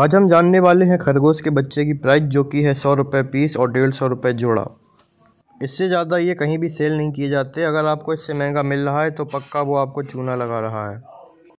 आज हम जानने वाले हैं खरगोश के बच्चे की प्राइस जो कि है सौ रुपये पीस और डेढ़ सौ रुपये जोड़ा इससे ज़्यादा ये कहीं भी सेल नहीं किए जाते अगर आपको इससे महंगा मिल रहा है तो पक्का वो आपको चूना लगा रहा है